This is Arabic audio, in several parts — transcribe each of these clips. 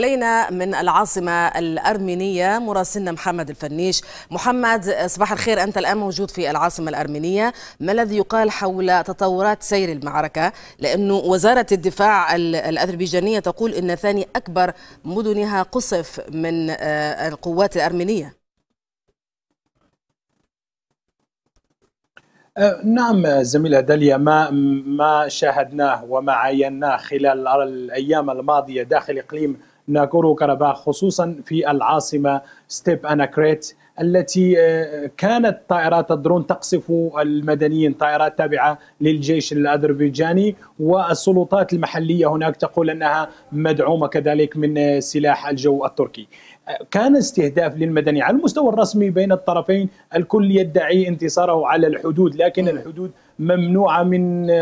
إلينا من العاصمة الأرمينية مراسلنا محمد الفنيش محمد صباح الخير أنت الآن موجود في العاصمة الأرمينية ما الذي يقال حول تطورات سير المعركة لأنه وزارة الدفاع الأذربيجانية تقول أن ثاني أكبر مدنها قصف من آه، القوات الأرمينية أه، نعم زميلة داليا ما ما شاهدناه وما عايناه خلال الأيام الماضية داخل إقليم ناغورو كرباخ خصوصا في العاصمه ستيب اناكريت التي آه، كانت طائرات الدرون تقصف المدنيين طائرات تابعه للجيش الاذربيجاني والسلطات المحليه هناك تقول انها مدعومه كذلك من آه، سلاح الجو التركي. آه، كان استهداف للمدني على المستوى الرسمي بين الطرفين الكل يدعي انتصاره على الحدود لكن الحدود ممنوعه من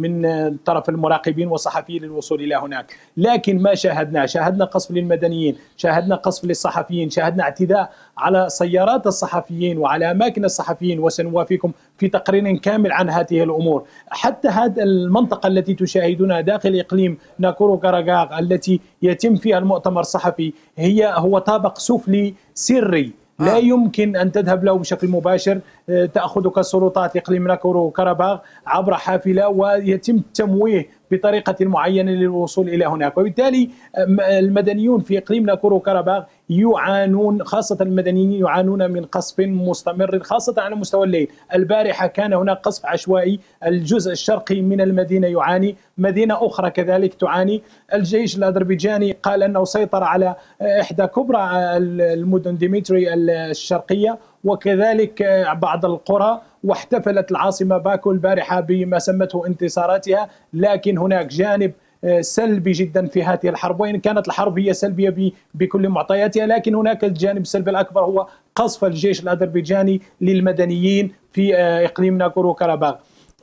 من طرف المراقبين والصحفيين للوصول الى هناك، لكن ما شاهدناه، شاهدنا قصف للمدنيين، شاهدنا قصف للصحفيين، شاهدنا اعتداء على سيارات الصحفيين وعلى اماكن الصحفيين وسنوافيكم في تقرير كامل عن هذه الامور، حتى هذه المنطقه التي تشاهدونها داخل اقليم ناكورو كاراغاغ التي يتم فيها المؤتمر الصحفي هي هو طابق سفلي سري لا آه. يمكن ان تذهب له بشكل مباشر آه، تاخذك السلطات اقليم ناكورو كرباغ عبر حافله ويتم التمويه بطريقة معينة للوصول إلى هناك وبالتالي آه، المدنيون في إقليم ناكورو كرباغ يعانون خاصة المدنيين يعانون من قصف مستمر خاصة على مستوى الليل البارحة كان هناك قصف عشوائي الجزء الشرقي من المدينة يعاني مدينة أخرى كذلك تعاني الجيش الأذربيجاني قال أنه سيطر على آه، إحدى كبرى آه، المدن ديمتري الشرقية وكذلك آه، بعض القرى واحتفلت العاصمة باكو البارحة بما سمته انتصاراتها لكن هناك جانب آه، سلبي جدا في هذه الحرب وإن كانت الحرب هي سلبية بكل معطياتها لكن هناك الجانب السلبي الأكبر هو قصف الجيش الأذربيجاني للمدنيين في آه، اقليم ناكورو كاراباغ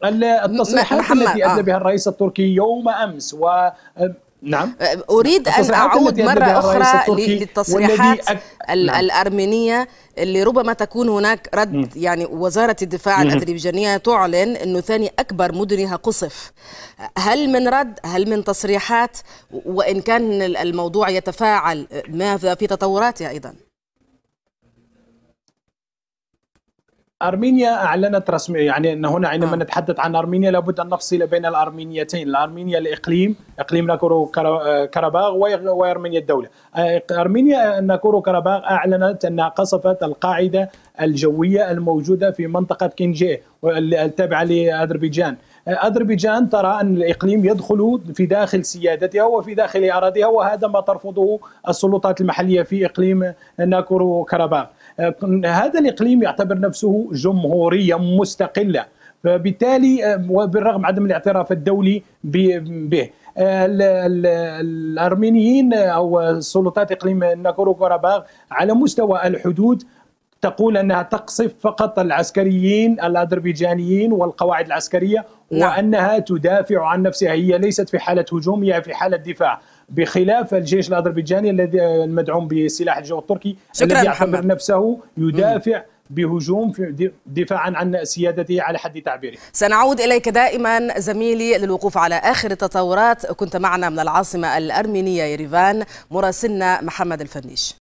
التصريحات التي أدى بها الرئيس التركي يوم أمس و نعم اريد ان اعود مره اخرى للتصريحات أك... نعم. الارمينيه اللي ربما تكون هناك رد م. يعني وزاره الدفاع م. الاذربيجانيه تعلن انه ثاني اكبر مدنها قصف هل من رد هل من تصريحات وان كان الموضوع يتفاعل ماذا في تطوراتها ايضا أرمينيا أعلنت رسميا يعني أن هنا عندما آه. نتحدث عن أرمينيا لابد أن نفصل بين الأرمينيتين الأرمينيا الإقليم إقليم ناكورو آه، كاراباغ وأرمينيا الدولة آه، أرمينيا ناكورو كاراباغ أعلنت أنها قصفت القاعدة الجوية الموجودة في منطقة كينجيه التابعه لاذربيجان اذربيجان ترى ان الاقليم يدخل في داخل سيادتها وفي داخل اراضيها وهذا ما ترفضه السلطات المحليه في اقليم ناكورو كاراباخ هذا الاقليم يعتبر نفسه جمهوريه مستقله فبالتالي وبالرغم عدم الاعتراف الدولي به الارمينيين او سلطات اقليم ناكورو كاراباخ على مستوى الحدود تقول انها تقصف فقط العسكريين الاذربيجانيين والقواعد العسكريه نعم. وانها تدافع عن نفسها هي ليست في حاله هجوم هي في حاله دفاع بخلاف الجيش الاذربيجاني الذي المدعوم بسلاح الجو التركي الذي يعتبر نفسه يدافع بهجوم دفاعا عن سيادته على حد تعبيره سنعود إليك دائما زميلي للوقوف على آخر التطورات كنت معنا من العاصمة الأرمينية يريفان مراسلنا محمد الفنيش